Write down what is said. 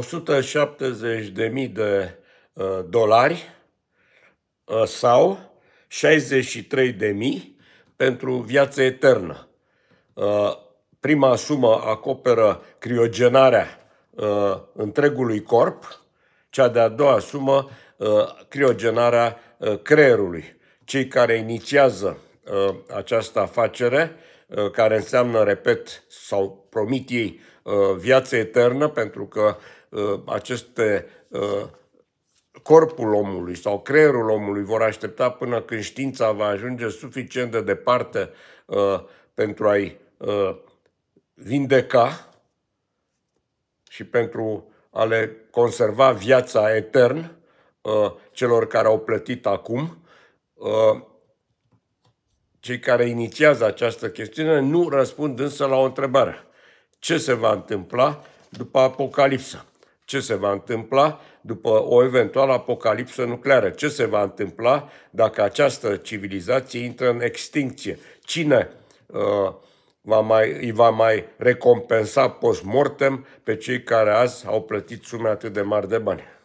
170.000 de uh, dolari uh, sau 63.000 pentru viață eternă. Uh, prima sumă acoperă criogenarea întregului corp, cea de-a doua sumă criogenarea creierului. Cei care inițiază această afacere Uh, care înseamnă, repet, sau promit ei uh, viață eternă, pentru că uh, aceste corpul omului sau creierul omului vor aștepta până când știința va ajunge suficient de departe pentru a-i vindeca și pentru a le conserva viața etern celor care au plătit acum cei care inițiază această chestiune nu răspund însă la o întrebare. Ce se va întâmpla după apocalipsă? Ce se va întâmpla după o eventuală apocalipsă nucleară? Ce se va întâmpla dacă această civilizație intră în extincție? Cine uh, va mai, îi va mai recompensa post-mortem pe cei care azi au plătit sume atât de mari de bani?